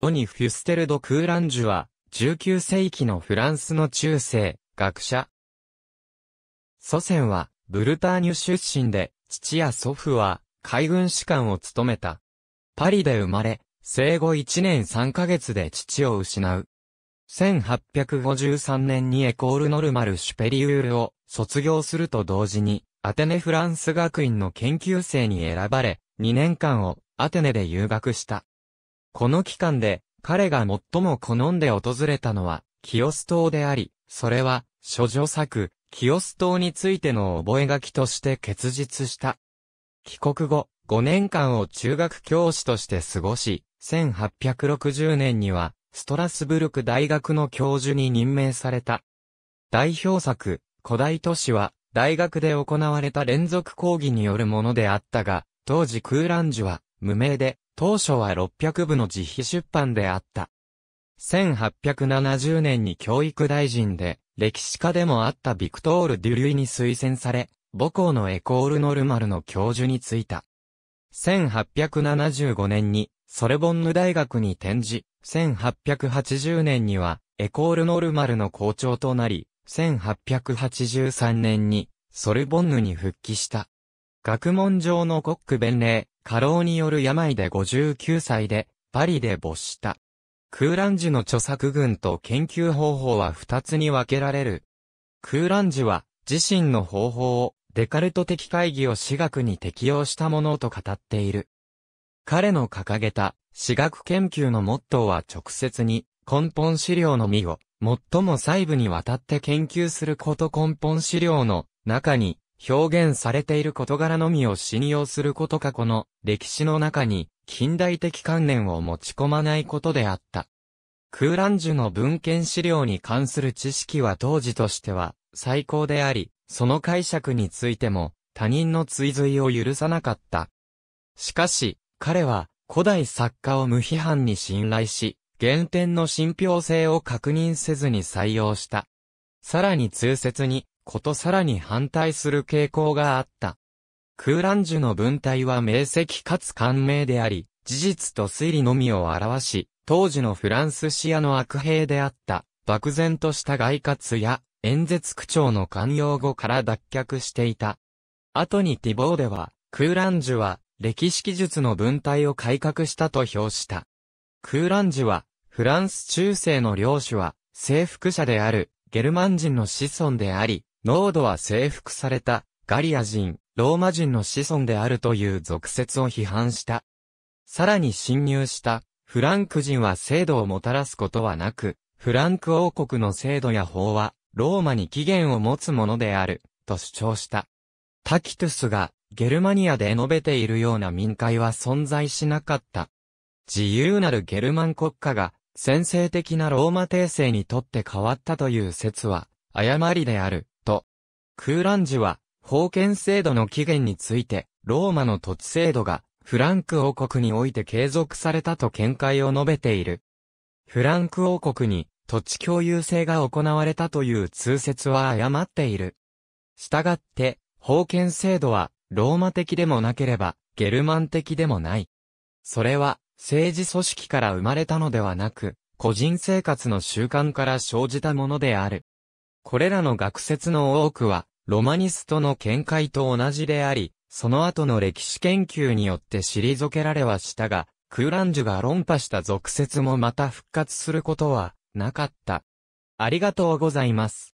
オニ・フュステル・ド・クーランジュは、19世紀のフランスの中世、学者。祖先は、ブルターニュ出身で、父や祖父は、海軍士官を務めた。パリで生まれ、生後1年3ヶ月で父を失う。1853年にエコール・ノルマル・シュペリウールを卒業すると同時に、アテネ・フランス学院の研究生に選ばれ、2年間をアテネで留学した。この期間で、彼が最も好んで訪れたのは、清須島であり、それは、諸女作、清ス島についての覚書として結実した。帰国後、5年間を中学教師として過ごし、1860年には、ストラスブルク大学の教授に任命された。代表作、古代都市は、大学で行われた連続講義によるものであったが、当時クーンジュは、無名で、当初は600部の自費出版であった。1870年に教育大臣で、歴史家でもあったビクトール・デュリュイに推薦され、母校のエコール・ノルマルの教授に就いた。1875年に、ソレボンヌ大学に転じ、1880年には、エコール・ノルマルの校長となり、1883年に、ソルボンヌに復帰した。学問上のコック弁令、過労による病で59歳で、パリで没した。空欄樹の著作群と研究方法は二つに分けられる。空欄樹は、自身の方法を、デカルト的会議を私学に適用したものと語っている。彼の掲げた、私学研究のモットーは直接に、根本資料のみを、最も細部にわたって研究すること根本資料の中に、表現されている事柄のみを信用することかこの歴史の中に近代的観念を持ち込まないことであった。空欄樹の文献資料に関する知識は当時としては最高であり、その解釈についても他人の追随を許さなかった。しかし、彼は古代作家を無批判に信頼し、原点の信憑性を確認せずに採用した。さらに通説に、ことさらに反対する傾向があった。クーランジュの文体は明晰かつ感銘であり、事実と推理のみを表し、当時のフランスシアの悪兵であった、漠然とした外活や、演説区長の慣用語から脱却していた。後にティボーでは、クーランジュは、歴史記述の文体を改革したと評した。クーランジュは、フランス中世の領主は、征服者である、ゲルマン人の子孫であり、ノードは征服されたガリア人、ローマ人の子孫であるという俗説を批判した。さらに侵入したフランク人は制度をもたらすことはなく、フランク王国の制度や法はローマに起源を持つものであると主張した。タキトゥスがゲルマニアで述べているような民会は存在しなかった。自由なるゲルマン国家が先制的なローマ帝政にとって変わったという説は誤りである。空欄時は、封建制度の起源について、ローマの土地制度が、フランク王国において継続されたと見解を述べている。フランク王国に、土地共有制が行われたという通説は誤っている。したがって、封建制度は、ローマ的でもなければ、ゲルマン的でもない。それは、政治組織から生まれたのではなく、個人生活の習慣から生じたものである。これらの学説の多くは、ロマニストの見解と同じであり、その後の歴史研究によって退けられはしたが、クーランジュが論破した俗説もまた復活することはなかった。ありがとうございます。